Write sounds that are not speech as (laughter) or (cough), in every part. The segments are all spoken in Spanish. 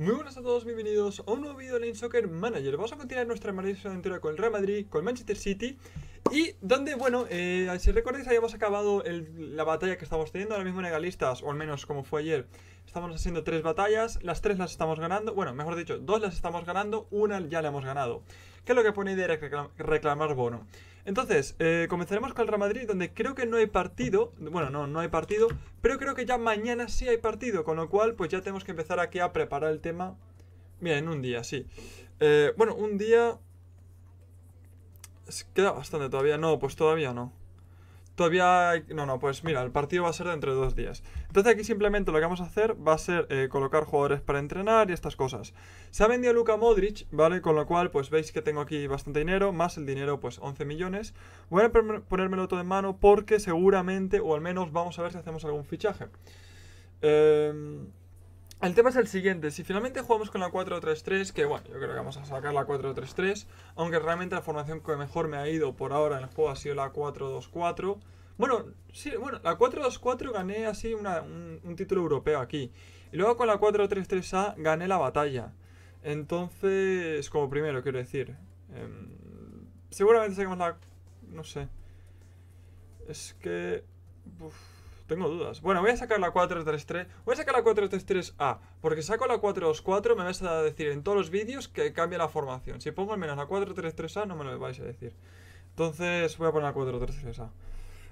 Muy buenas a todos, bienvenidos a un nuevo vídeo de Lane Soccer Manager. Vamos a continuar nuestra maravillosa aventura con el Real Madrid, con Manchester City y donde, bueno, eh, si recordáis habíamos acabado la batalla que estamos teniendo ahora mismo en Egalistas, o al menos como fue ayer, estamos haciendo tres batallas, las tres las estamos ganando, bueno, mejor dicho, dos las estamos ganando, una ya la hemos ganado. Que es lo que pone idea reclamar bono. Entonces, eh, comenzaremos con el Real Madrid, donde creo que no hay partido. Bueno, no, no hay partido. Pero creo que ya mañana sí hay partido. Con lo cual, pues ya tenemos que empezar aquí a preparar el tema. Bien, un día, sí. Eh, bueno, un día. Queda bastante todavía. No, pues todavía no todavía... No, no, pues mira, el partido va a ser dentro de dos días. Entonces aquí simplemente lo que vamos a hacer va a ser eh, colocar jugadores para entrenar y estas cosas. Se ha vendido Luka Modric, ¿vale? Con lo cual, pues veis que tengo aquí bastante dinero, más el dinero, pues 11 millones. Voy a ponérmelo todo en mano porque seguramente, o al menos vamos a ver si hacemos algún fichaje. Eh... El tema es el siguiente, si finalmente jugamos con la 4-3-3, que bueno, yo creo que vamos a sacar la 4-3-3, aunque realmente la formación que mejor me ha ido por ahora en el juego ha sido la 4-2-4. Bueno, sí, bueno, la 4-2-4 gané así un, un, título europeo aquí. Y luego con la 4-3-3A gané la batalla. Entonces, como primero, quiero decir. Eh, seguramente saquemos la... no sé. Es que... Uf. Tengo dudas. Bueno, voy a sacar la 433. Voy a sacar la 433A. Porque saco la 424, me vais a decir en todos los vídeos que cambia la formación. Si pongo al menos la 433A, no me lo vais a decir. Entonces, voy a poner la 433A.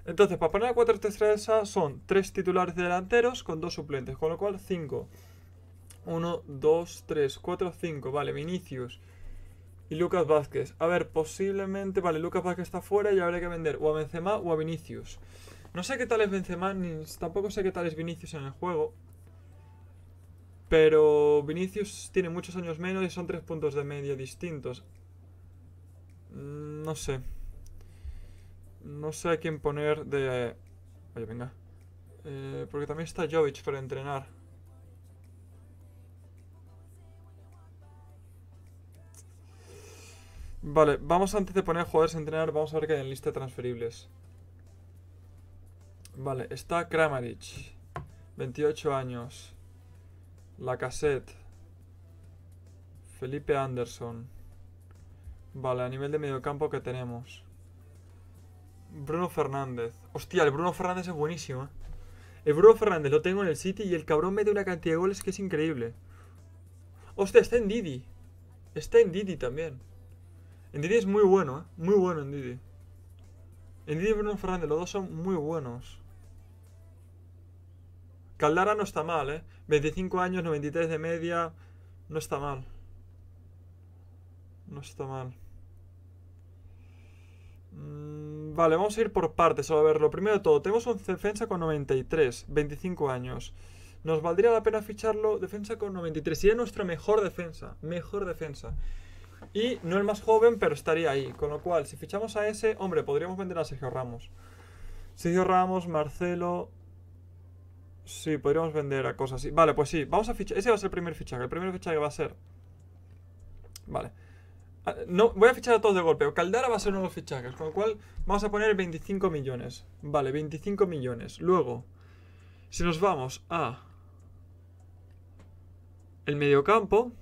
Entonces, para poner la 433A son 3 titulares delanteros con dos suplentes. Con lo cual, 5. 1, 2, 3, 4, 5. Vale, Vinicius. Y Lucas Vázquez. A ver, posiblemente. Vale, Lucas Vázquez está fuera y habrá que vender o a Benzema o a Vinicius. No sé qué tal es Benzema, tampoco sé qué tal es Vinicius en el juego. Pero Vinicius tiene muchos años menos y son tres puntos de media distintos. No sé. No sé a quién poner de... Oye, venga. Eh, porque también está Jovic para entrenar. Vale, vamos antes de poner jugadores a entrenar, vamos a ver qué hay en lista de transferibles. Vale, está Kramaric. 28 años. La cassette. Felipe Anderson. Vale, a nivel de mediocampo que tenemos. Bruno Fernández. Hostia, el Bruno Fernández es buenísimo, ¿eh? El Bruno Fernández lo tengo en el City y el cabrón mete una cantidad de goles que es increíble. Hostia, está en Didi. Está en Didi también. En Didi es muy bueno, ¿eh? Muy bueno en Didi. En Didi y Bruno Fernández, los dos son muy buenos. Caldara no está mal, ¿eh? 25 años, 93 de media. No está mal. No está mal. Mm, vale, vamos a ir por partes. A ver, lo primero de todo, tenemos un defensa con 93, 25 años. Nos valdría la pena ficharlo defensa con 93. Sería nuestra mejor defensa. Mejor defensa. Y no el más joven, pero estaría ahí. Con lo cual, si fichamos a ese, hombre, podríamos vender a Sergio Ramos. Sergio Ramos, Marcelo, Sí, podríamos vender a cosas así. Vale, pues sí, vamos a fichar. Ese va a ser el primer fichaje. El primer fichaje va a ser. Vale. Ah, no, voy a fichar a todos de golpe. Caldara va a ser uno de los fichajes, con lo cual vamos a poner 25 millones. Vale, 25 millones. Luego, si nos vamos a el mediocampo,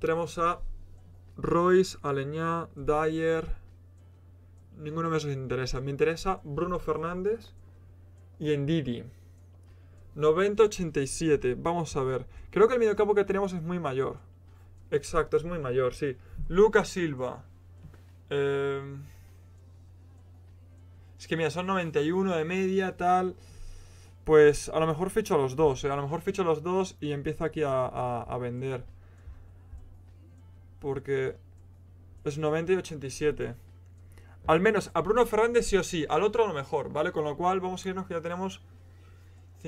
tenemos a Royce, Aleñá, Dyer. Ninguno de esos interesa. Me interesa Bruno Fernández y didi 90-87. Vamos a ver. Creo que el mediocampo que tenemos es muy mayor. Exacto, es muy mayor, sí. Lucas Silva. Em, es que mira, son 91 de media, tal. Pues a lo mejor ficho a los dos. Eh. A lo mejor ficho a los dos y empiezo aquí a, vender. Porque es 90 y 87. Al menos a Bruno Fernández sí o sí. Al otro a lo mejor, ¿vale? Con lo cual vamos a irnos que ya tenemos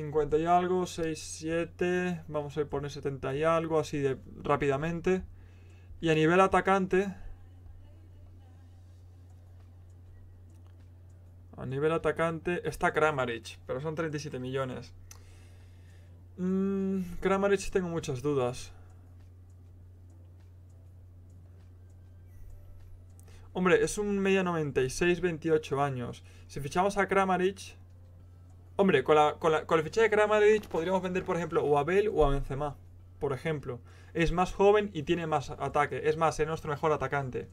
50 y algo, 6, 7, vamos a ir por 70 y algo, así de rápidamente. Y a nivel atacante, a nivel atacante está Kramaric, pero son 37 millones. Mm, Kramaric tengo muchas dudas. Hombre, es un media 96, 28 años. Si fichamos a Kramaric, Hombre, con la, con el fichaje de Kramerich podríamos vender, por ejemplo, o a Bale o a Benzema. Por ejemplo, es más joven y tiene más ataque. Es más, es nuestro mejor atacante.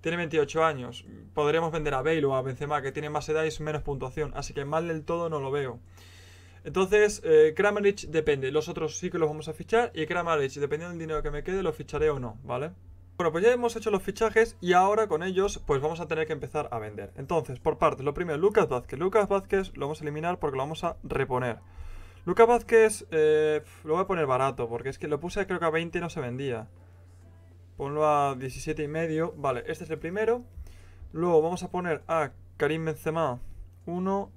Tiene 28 años. Podríamos vender a Bale o a Benzema, que tiene más edad y menos puntuación. Así que mal del todo no lo veo. Entonces, eh, depende. Los otros sí que los vamos a fichar. Y Kramaric, dependiendo del dinero que me quede, lo ficharé o no, ¿vale? vale bueno, pues ya hemos hecho los fichajes y ahora con ellos pues vamos a tener que empezar a vender. Entonces, por partes, lo primero, Lucas Vázquez. Lucas Vázquez lo vamos a eliminar porque lo vamos a reponer. Lucas Vázquez eh, lo voy a poner barato porque es que lo puse creo que a 20 y no se vendía. Ponlo a 17 y medio. Vale, este es el primero. Luego vamos a poner a Karim Benzema 1.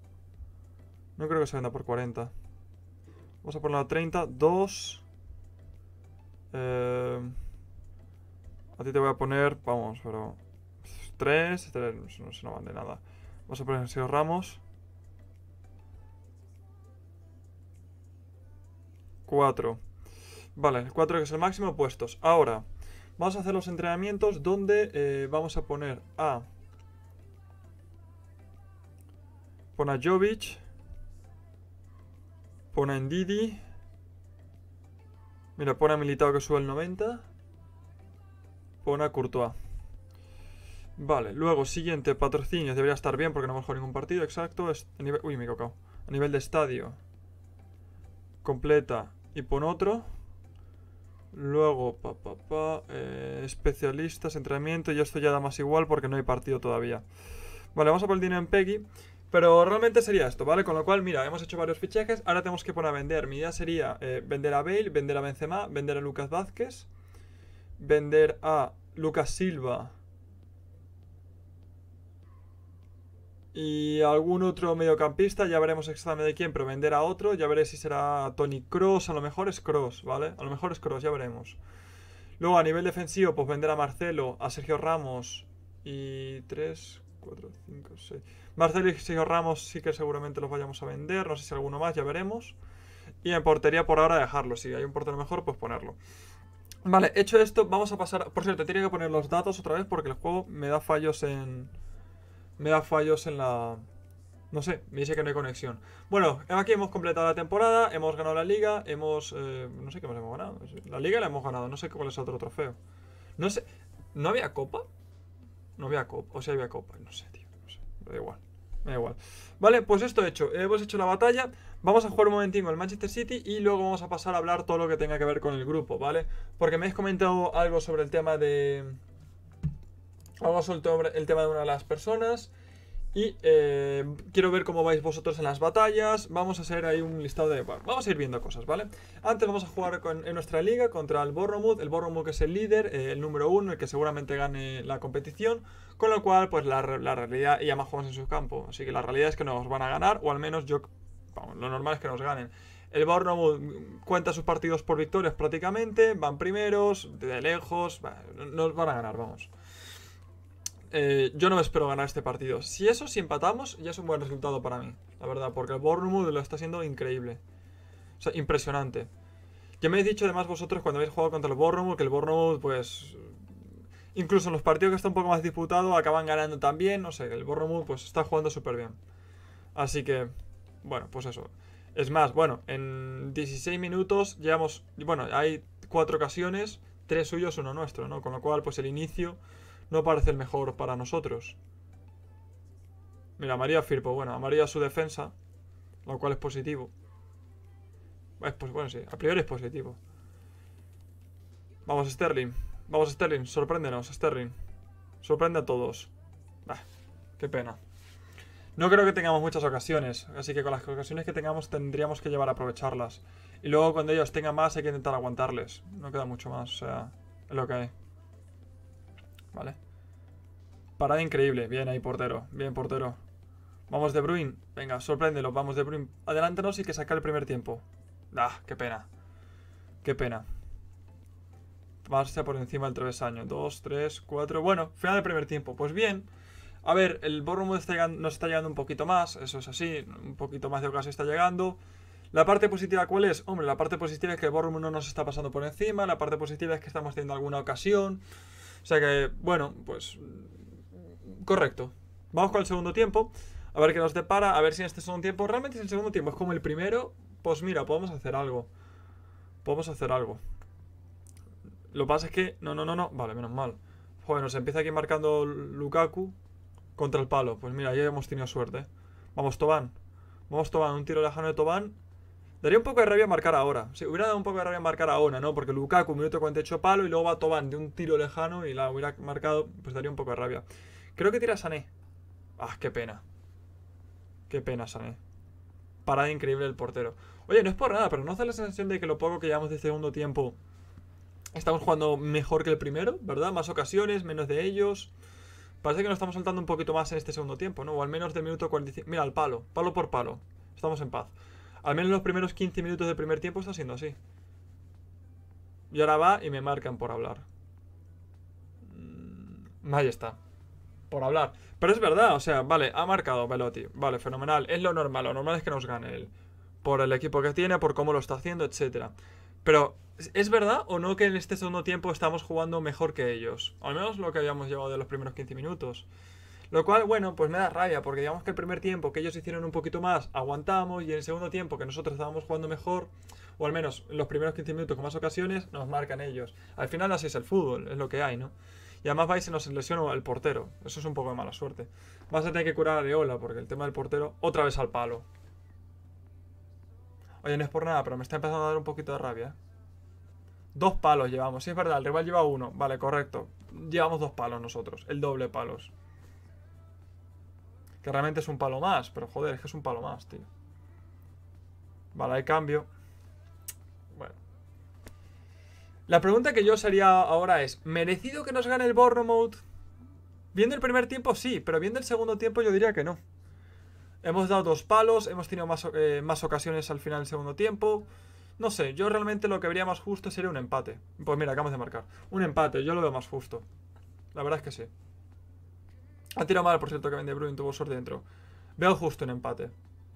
No creo que se venda por 40. Vamos a ponerlo a 30, 2. Eh... A ti te voy a poner, vamos, pero... Tres, 3, este no, se no de nada. Vamos a poner el Sergio Ramos. 4. Vale, 4 que es el máximo puestos. Ahora, vamos a hacer los entrenamientos donde eh, vamos a poner a... Pon a Jovic. Pon a Ndidi. Mira, pone a Militao que sube el 90. Pon a Courtois. Vale, luego, siguiente, patrocinio Debería estar bien porque no hemos jugado ningún partido, exacto. Es, nivel, uy, me he cocao. A nivel de estadio. Completa y pon otro. Luego, pa, pa, pa eh, especialistas, entrenamiento. Y esto ya da más igual porque no hay partido todavía. Vale, vamos a poner dinero en Peggy. Pero realmente sería esto, ¿vale? Con lo cual, mira, hemos hecho varios fichajes. Ahora tenemos que poner a vender. Mi idea sería eh, vender a Bale, vender a Benzema, vender a Lucas Vázquez vender a Lucas Silva y algún otro mediocampista, ya veremos exactamente de quién, pero vender a otro, ya veré si será Tony Cross, a lo mejor es Cross, ¿vale? A lo mejor es Cross, ya veremos. Luego a nivel defensivo, pues vender a Marcelo, a Sergio Ramos y 3, 4, 5, 6. Marcelo y Sergio Ramos sí que seguramente los vayamos a vender, no sé si alguno más, ya veremos. Y en portería por ahora dejarlo, si hay un portero mejor, pues ponerlo. Vale, hecho esto, vamos a pasar... Por cierto, tiene que poner los datos otra vez porque el juego me da fallos en... Me da fallos en la... No sé, me dice que no hay conexión. Bueno, aquí hemos completado la temporada, hemos ganado la liga, hemos... Eh, no sé qué más hemos ganado. La liga la hemos ganado, no sé cuál es el otro trofeo. No sé... ¿No había copa? No había copa, o sea, había copa, no sé, tío. No sé, da igual da igual. Vale, pues esto hecho. Hemos hecho la batalla. Vamos a jugar un momentín con el Manchester City y luego vamos a pasar a hablar todo lo que tenga que ver con el grupo, ¿vale? Porque me has comentado algo sobre el tema de... Algo sobre el tema de una de las personas. Y eh, quiero ver cómo vais vosotros en las batallas. Vamos a hacer ahí un listado de... vamos a ir viendo cosas, ¿vale? Antes vamos a jugar en nuestra liga contra el Borromut. El Borromut que es el líder, eh, el número uno, el que seguramente gane la competición. Con lo cual, pues la, realidad... Y más jugamos en su campo. Así que la realidad es que nos van a ganar. O al menos yo... lo normal es que nos ganen. El Borromuth cuenta sus partidos por victorias prácticamente, van primeros, de lejos, nos van a ganar, vamos. Eh, yo no me espero ganar este partido. Si eso, si empatamos, ya es un buen resultado para mí. La verdad, porque el Bournemouth lo está haciendo increíble. O sea, impresionante. Ya me habéis dicho además vosotros cuando habéis jugado contra el Bournemouth que el Bournemouth, pues... Incluso en los partidos que está un poco más disputado acaban ganando también. No sé, el Bournemouth pues está jugando súper bien. Así que, bueno, pues eso. Es más, bueno, en 16 minutos llevamos... Bueno, hay cuatro ocasiones, tres suyos, uno nuestro, ¿no? Con lo cual, pues el inicio no parece el mejor para nosotros. Mira, María Firpo, bueno, María su defensa, lo cual es positivo. pues, bueno, sí, a priori es positivo. Vamos, Sterling. Vamos, Sterling, sorpréndenos, Sterling. Sorprende a todos. Bah, qué pena. No creo que tengamos muchas ocasiones, así que con las ocasiones que tengamos tendríamos que llevar a aprovecharlas. Y luego cuando ellos tengan más hay que intentar aguantarles. No queda mucho más, o sea, es lo que hay. ¿vale? Parada increíble. Bien ahí, portero. Bien, portero. Vamos de Bruin. Venga, sorpréndelo. Vamos de Bruin. Adelántanos y que saca el primer tiempo. Ah, qué pena. Qué pena. Marcha por encima del travesaño. Dos, tres, cuatro. Bueno, final del primer tiempo. Pues bien. A ver, el Bournemouth nos está llegando un poquito más. Eso es así. Un poquito más de ocasión está llegando. ¿La parte positiva cuál es? Hombre, la parte positiva es que el Bournemouth no nos está pasando por encima. La parte positiva es que estamos teniendo alguna ocasión. O sea que, bueno, pues correcto. Vamos con el segundo tiempo. A ver qué nos depara, a ver si en este segundo tiempo, realmente es el segundo tiempo, es como el primero, pues mira, podemos hacer algo. Podemos hacer algo. Lo que pasa es que, no, no, no, no, vale, menos mal. Joder, nos empieza aquí marcando Lukaku contra el palo. Pues mira, ya hemos tenido suerte. Vamos, Tobán. Vamos, Tobán, un tiro lejano de Tobán. Daría un poco de rabia marcar ahora. si hubiera dado un poco de rabia marcar ahora, ¿no? Porque Lukaku, un minuto 48 palo y luego va Tobán de un tiro lejano y la hubiera marcado, pues daría un poco de rabia. Creo que tira Sané. Ah, qué pena. Qué pena, Sané. Parada increíble el portero. Oye, no es por nada, pero ¿no hace la sensación de que lo poco que llevamos de este segundo tiempo estamos jugando mejor que el primero, ¿verdad? Más ocasiones, menos de ellos. Parece que nos estamos saltando un poquito más en este segundo tiempo, ¿no? O al menos de minuto 45. Mira, el palo, palo por palo. Estamos en paz. Al menos los primeros 15 minutos del primer tiempo está siendo así. Y ahora va y me marcan por hablar. Mm, ahí está. Por hablar. Pero es verdad, o sea, vale, ha marcado Velotti. Vale, fenomenal. Es lo normal. Lo normal es que nos gane él. Por el equipo que tiene, por cómo lo está haciendo, etc. Pero, ¿es verdad o no que en este segundo tiempo estamos jugando mejor que ellos? Al menos lo que habíamos llevado de los primeros 15 minutos. Lo cual, bueno, pues me da rabia, porque digamos que el primer tiempo que ellos hicieron un poquito más, aguantamos, y en el segundo tiempo que nosotros estábamos jugando mejor, o al menos los primeros 15 minutos con más ocasiones, nos marcan ellos. Al final así es el fútbol, es lo que hay, ¿no? Y además vais y nos lesionó el portero. Eso es un poco de mala suerte. Vas a tener que curar a Areola, porque el tema del portero, otra vez al palo. Oye, no es por nada, pero me está empezando a dar un poquito de rabia. ¿eh? Dos palos llevamos, sí es verdad, el rival lleva uno. Vale, correcto. Llevamos dos palos nosotros, el doble palos. Que realmente es un palo más, pero joder, es que es un palo más, tío. Vale, hay cambio. Bueno. La pregunta que yo sería ahora es, ¿merecido que nos gane el Bournemouth? Viendo el primer tiempo, sí, pero viendo el segundo tiempo yo diría que no. Hemos dado dos palos, hemos tenido más, eh, más ocasiones al final del segundo tiempo. No sé, yo realmente lo que vería más justo sería un empate. Pues mira, acabamos de marcar. Un empate, yo lo veo más justo. La verdad es que sí. Ha tirado mal, por cierto, que De Bruyne, tuvo suerte dentro. Veo justo un empate.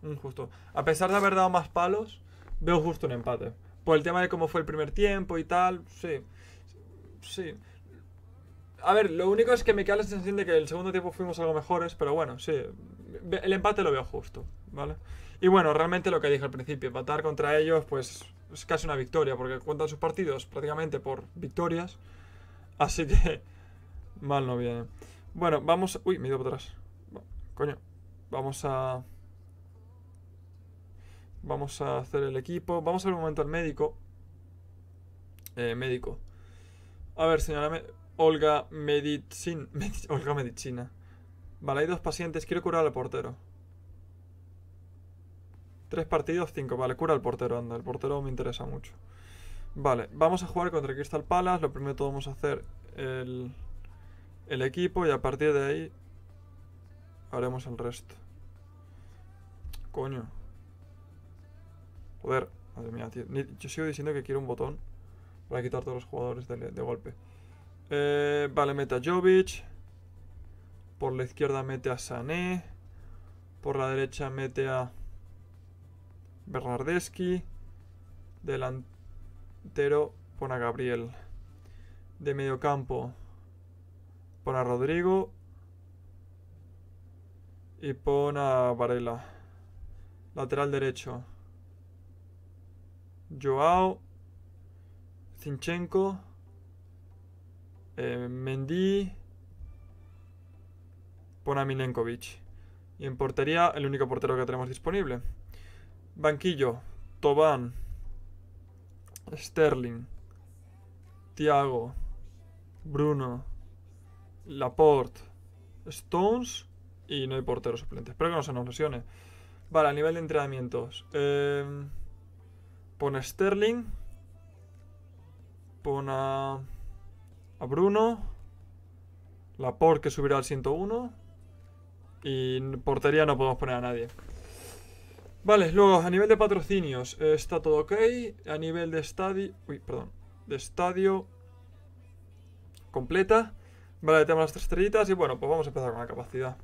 Un justo. A pesar de haber dado más palos, veo justo un empate. Por el tema de cómo fue el primer tiempo y tal, sí. Sí. A ver, lo único es que me queda la sensación de que el segundo tiempo fuimos algo mejores, pero bueno, sí. El empate lo veo justo, ¿vale? Y bueno, realmente lo que dije al principio, empatar contra ellos, pues es casi una victoria, porque cuentan sus partidos prácticamente por victorias. Así que (laughs) mal no viene. Bueno, vamos... Uy, me he para atrás. Coño. Vamos a... Vamos a hacer el equipo. Vamos a ver un momento al médico. Eh, médico. A ver, señora Olga Medicina (laughs) Olga Medicina. Vale, hay dos pacientes. Quiero curar al portero. Tres partidos, cinco. Vale, cura al portero, anda. El portero me interesa mucho. Vale, vamos a jugar contra Crystal Palace. Lo primero todo vamos a hacer el el equipo y a partir de ahí haremos el resto. Coño. Joder, madre mía, Yo sigo diciendo que quiero un botón para quitar todos los jugadores de, golpe. Eh, vale, mete a Jovic. Por la izquierda mete a Sané. Por la derecha mete a Bernardeschi. Delantero pone a Gabriel. De medio campo Pon a Rodrigo. Y pon a Varela. Lateral derecho. Joao. Zinchenko. Eh, Mendy. Pon a Milenkovic. Y en portería, el único portero que tenemos disponible. Banquillo. Tobán. Sterling. Thiago. Bruno. Laporte, Stones y no hay portero suplente. Espero que no se nos lesione. Vale, a nivel de entrenamientos. Eh, pone Sterling. pone a, a Bruno. Laporte que subirá al 101. Y portería no podemos poner a nadie. Vale, luego a nivel de patrocinios eh, está todo ok. A nivel de estadio... Uy, perdón. De estadio completa. Vale, tenemos las tres estrellitas y bueno, pues vamos a empezar con la capacidad.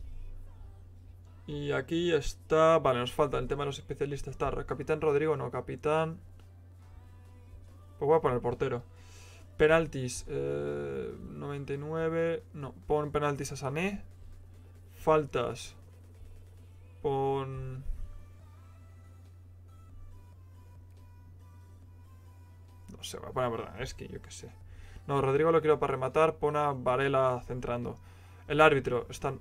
Y aquí está... Vale, nos falta el tema de los especialistas. Está Capitán Rodrigo, no, Capitán... Pues voy a poner portero. Penaltis, 99... Eh, no, pon penaltis a Sané. Faltas. Pon... No sé, voy a poner verdad, es que yo qué sé. No, Rodrigo lo quiero para rematar. Pone a Varela centrando. El árbitro está...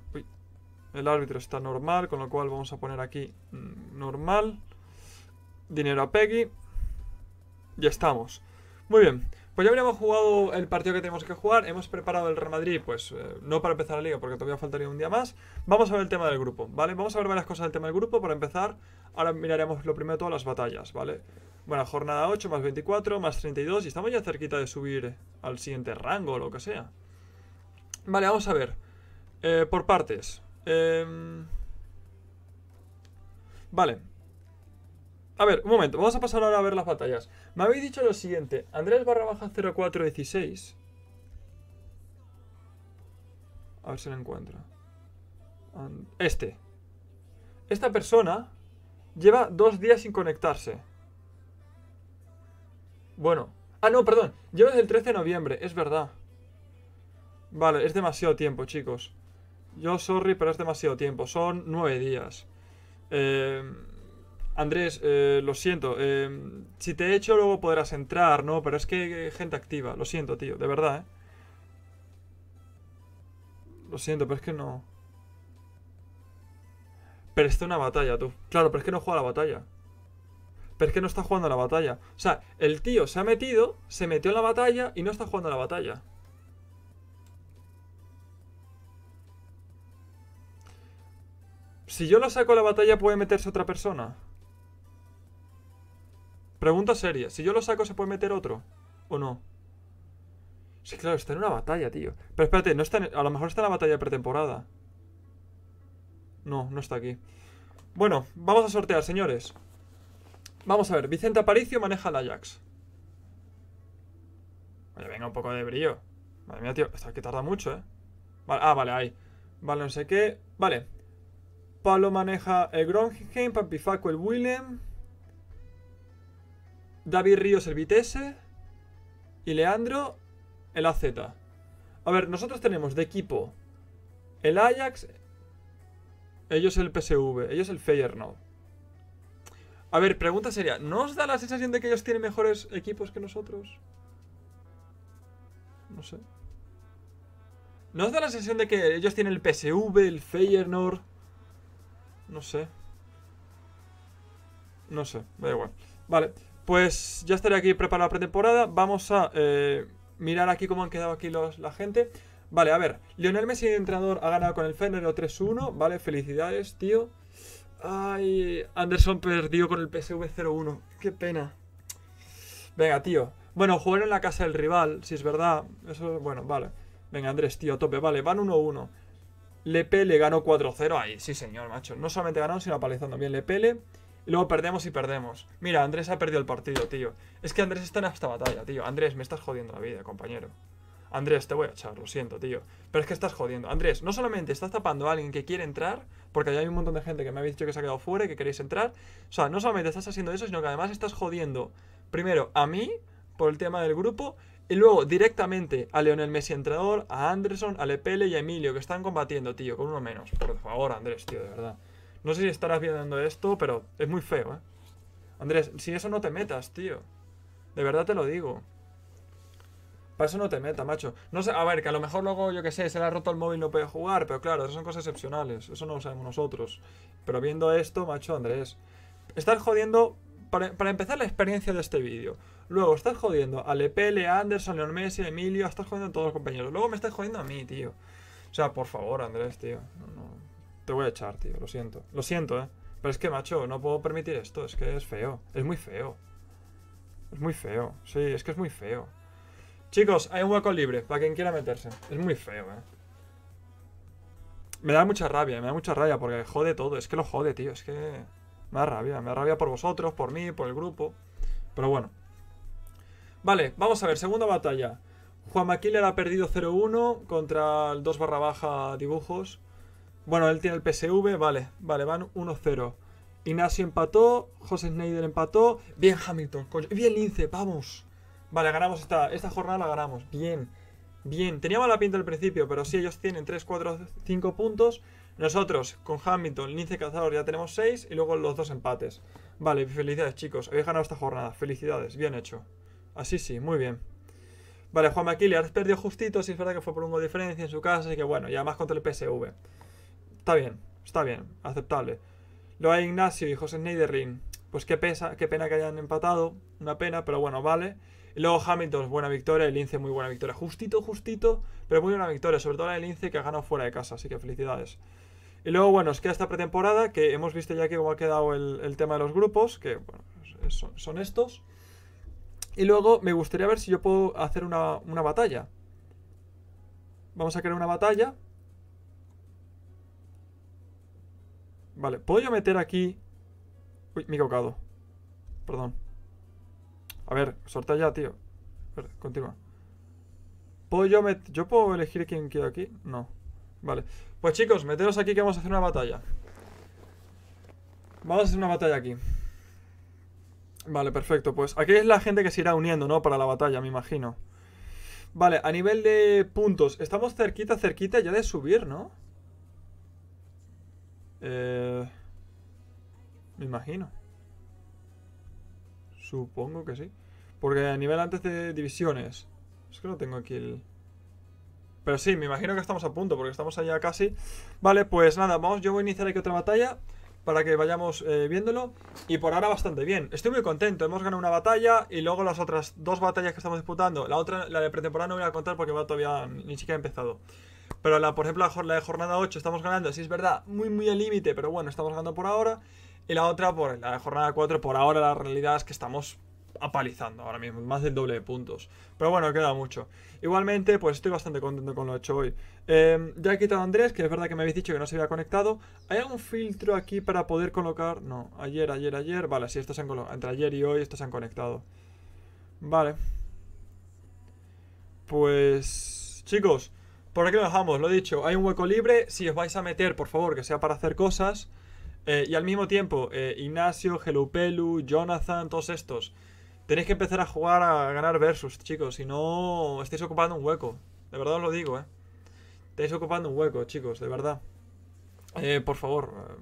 El árbitro está normal, con lo cual vamos a poner aquí mm, normal. Dinero a Peggy. Ya estamos. Muy bien. Pues ya habríamos jugado el partido que tenemos que jugar. Hemos preparado el Real Madrid, pues eh, no para empezar la liga, porque todavía faltaría un día más. Vamos a ver el tema del grupo, ¿vale? Vamos a ver varias cosas del tema del grupo. Para empezar, ahora miraremos lo primero todas las batallas, ¿vale? Bueno, jornada 8, más 24, más 32 y estamos ya cerquita de subir al siguiente rango o lo que sea. Vale, vamos a ver. Eh, por partes. Em, vale. A ver, un momento, vamos a pasar ahora a ver las batallas. Me habéis dicho lo siguiente, Andrés barra baja 0416. A ver si lo encuentro. Este. Esta persona lleva dos días sin conectarse. Bueno. Ah, no, perdón. Yo desde el 13 de noviembre, es verdad. Vale, es demasiado tiempo, chicos. Yo, sorry, pero es demasiado tiempo. Son nueve días. Eh, Andrés, eh, lo siento. Eh, si te he hecho luego podrás entrar, ¿no? Pero es que gente activa. Lo siento, tío. De verdad, ¿eh? Lo siento, pero es que no... Pero está una batalla, tú. Claro, pero es que no juega la batalla pero es que no está jugando a la batalla. O sea, el tío se ha metido, se metió en la batalla y no está jugando a la batalla. Si yo lo saco a la batalla, ¿puede meterse otra persona? Pregunta seria. Si yo lo saco, ¿se puede meter otro? ¿O no? Sí, claro, está en una batalla, tío. Pero espérate, no está a lo mejor está en la batalla pretemporada. No, no está aquí. Bueno, vamos a sortear, señores. Vamos a ver, Vicente Aparicio maneja el Ajax. venga, un poco de brillo. Madre mía, tío, esto aquí tarda mucho, ¿eh? ah, vale, ahí. Vale, no sé qué. Vale. Pablo maneja el Gronheim, Pampifaco el Willem. David Ríos el Vitesse. Y Leandro el AZ. A ver, nosotros tenemos de equipo el Ajax, ellos el PSV, ellos el Feyenoord. A ver, pregunta sería, ¿no os da la sensación de que ellos tienen mejores equipos que nosotros? No sé. ¿No os da la sensación de que ellos tienen el PSV, el Feyenoord? No sé. No sé, da igual. Vale, pues ya estaré aquí preparado para pretemporada Vamos a eh, mirar aquí cómo han quedado aquí los, la gente. Vale, a ver, Lionel Messi, entrenador, ha ganado con el Feyenoord 3-1. Vale, felicidades, tío. Ay, Anderson perdió con el PSV 0-1. Qué pena. Venga, tío. Bueno, jugar en la casa del rival, si es verdad. Eso, bueno, vale. Venga, Andrés, tío, tope. Vale, van 1-1. Lepele ganó 4-0. Ahí, sí, señor, macho. No solamente ganó sino apalizando bien Lepele. Y luego perdemos y perdemos. Mira, Andrés ha perdido el partido, tío. Es que Andrés está en esta batalla, tío. Andrés, me estás jodiendo la vida, compañero. Andrés, te voy a echar, lo siento, tío. Pero es que estás jodiendo. Andrés, no solamente estás tapando a alguien que quiere entrar, porque ya hay un montón de gente que me ha dicho que se ha quedado fuera y que queréis entrar. O sea, no solamente estás haciendo eso, sino que además estás jodiendo, primero, a mí, por el tema del grupo, y luego directamente a Leonel Messi entrador a Anderson, a Lepele y a Emilio, que están combatiendo, tío, con uno menos. Por favor, Andrés, tío, de verdad. No sé si estarás viendo esto, pero es muy feo, ¿eh? Andrés, si eso no te metas, tío. De verdad te lo digo. Para eso no te meta, macho. No sé, a ver, que a lo mejor luego, yo que sé, se le ha roto el móvil y no puede jugar, pero claro, esas son cosas excepcionales. Eso no lo sabemos nosotros. Pero viendo esto, macho, Andrés, estás jodiendo. Para, empezar la experiencia de este vídeo. Luego, estás jodiendo a Lepele, a Anderson, Leon Messi, a Emilio, estás jodiendo a todos los compañeros. Luego me estás jodiendo a mí, tío. O sea, por favor, Andrés, tío. Te voy a echar, tío. Lo siento. Lo siento, eh. Pero es que, macho, no puedo permitir esto. Es que es feo. Es muy feo. Es muy feo. Sí, es que es muy feo. Chicos, hay un hueco libre para quien quiera meterse. Es muy feo, eh. Me da mucha rabia, me da mucha rabia porque jode todo. Es que lo jode, tío. Es que me da rabia. Me da rabia por vosotros, por mí, por el grupo. Pero bueno. Vale, vamos a ver. Segunda batalla. Juan Maquiler ha perdido 0-1 contra el 2 barra baja dibujos. Bueno, él tiene el PSV. Vale, vale, van 1-0. Ignacio empató, José Schneider empató. Bien Hamilton, coño. Bien Lince, vamos. Vale, ganamos esta, esta jornada, la ganamos. Bien, bien. teníamos la pinta al principio, pero si ellos tienen 3, 4, 5 puntos. Nosotros, con Hamilton, Lince Cazador, ya tenemos 6 y luego los dos empates. Vale, felicidades chicos, habéis ganado esta jornada, felicidades, bien hecho. Así sí, muy bien. Vale, Juan ahora perdió justito, si es verdad que fue por un gol diferencia en su casa, así que bueno, y además contra el PSV. Está bien, está bien, aceptable. Lo hay Ignacio y José Neiderlin. Pues qué, pesa, qué pena que hayan empatado, una pena, pero bueno, vale. Y Luego Hamilton, buena victoria. El lince muy buena victoria. Justito, justito, pero muy buena victoria. Sobre todo la del lince que ha ganado fuera de casa, así que felicidades. Y luego, bueno, es que esta pretemporada, que hemos visto ya que cómo ha quedado el, tema de los grupos, que bueno, son, estos. Y luego me gustaría ver si yo puedo hacer una, batalla. Vamos a crear una batalla. Vale, ¿puedo yo meter aquí... Uy, me he Perdón. A ver, sortea ya, tío. continúa. ¿Puedo yo, ¿Yo puedo elegir quién quiero aquí? No. Vale. Pues chicos, meteros aquí que vamos a hacer una batalla. Vamos a hacer una batalla aquí. Vale, perfecto. Pues aquí es la gente que se irá uniendo, ¿no? Para la batalla, me imagino. Vale, a nivel de puntos. Estamos cerquita, cerquita ya de subir, ¿no? Eh... Me imagino. Supongo que sí. Porque a nivel antes de divisiones. Es que no tengo aquí el... Pero sí, me imagino que estamos a punto, porque estamos allá casi. Vale, pues nada, vamos, yo voy a iniciar aquí otra batalla para que vayamos eh, viéndolo. Y por ahora bastante bien. Estoy muy contento, hemos ganado una batalla y luego las otras dos batallas que estamos disputando. La otra, la de pretemporada no voy a contar porque va todavía ni siquiera ha empezado. Pero la, por ejemplo, la de jornada 8 estamos ganando, sí es verdad, muy muy al límite, pero bueno, estamos ganando por ahora. Y la otra, por la jornada 4, por ahora la realidad es que estamos apalizando ahora mismo, más del doble de puntos. Pero bueno, queda mucho. Igualmente, pues estoy bastante contento con lo hecho hoy. Em, ya he quitado a Andrés, que es verdad que me habéis dicho que no se había conectado. ¿Hay algún filtro aquí para poder colocar? No, ayer, ayer, ayer. Vale, si estos se han Entre ayer y hoy estos se han conectado. Vale. Pues... Chicos, por aquí lo dejamos, lo he dicho. Hay un hueco libre. Si os vais a meter, por favor, que sea para hacer cosas... Eh, y al mismo tiempo, eh, Ignacio, Gelupelu, Jonathan, todos estos. Tenéis que empezar a jugar a ganar versus, chicos. Si no, estáis ocupando un hueco. De verdad os lo digo, eh. Estáis ocupando un hueco, chicos, de verdad. Eh, por favor.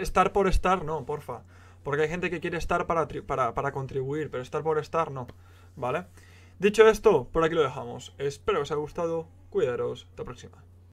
Estar por estar, no, porfa. Porque hay gente que quiere estar para, para contribuir, pero estar por estar, no. ¿Vale? Dicho esto, por aquí lo dejamos. Espero que os haya gustado. Cuidaros. Hasta la próxima.